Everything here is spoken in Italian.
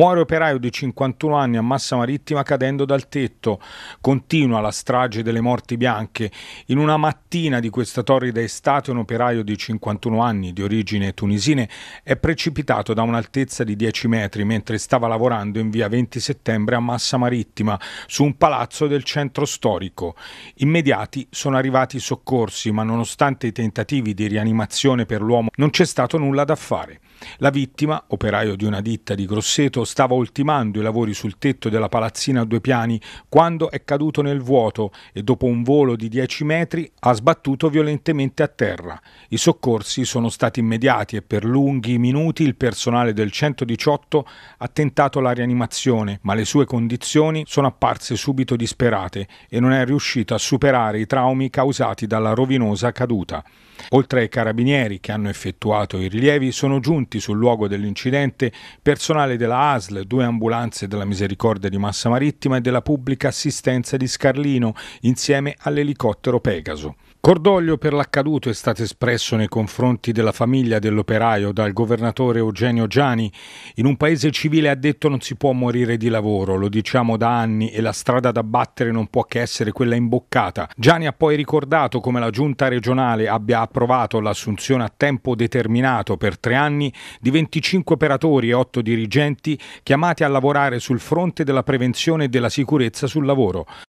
Muore operaio di 51 anni a Massa Marittima cadendo dal tetto. Continua la strage delle morti bianche. In una mattina di questa torrida estate un operaio di 51 anni di origine tunisine è precipitato da un'altezza di 10 metri mentre stava lavorando in via 20 settembre a Massa Marittima su un palazzo del centro storico. Immediati sono arrivati i soccorsi ma nonostante i tentativi di rianimazione per l'uomo non c'è stato nulla da fare. La vittima, operaio di una ditta di Grosseto, stava ultimando i lavori sul tetto della palazzina a due piani quando è caduto nel vuoto e dopo un volo di 10 metri ha sbattuto violentemente a terra. I soccorsi sono stati immediati e per lunghi minuti il personale del 118 ha tentato la rianimazione, ma le sue condizioni sono apparse subito disperate e non è riuscito a superare i traumi causati dalla rovinosa caduta. Oltre ai carabinieri che hanno effettuato i rilievi, sono giunti sul luogo dell'incidente personale della ASL ASL, due ambulanze della Misericordia di Massa Marittima e della Pubblica Assistenza di Scarlino, insieme all'elicottero Pegaso. Cordoglio per l'accaduto è stato espresso nei confronti della famiglia dell'operaio dal governatore Eugenio Giani. In un paese civile ha detto non si può morire di lavoro, lo diciamo da anni e la strada da battere non può che essere quella imboccata. Giani ha poi ricordato come la giunta regionale abbia approvato l'assunzione a tempo determinato per tre anni di 25 operatori e 8 dirigenti chiamati a lavorare sul fronte della prevenzione e della sicurezza sul lavoro.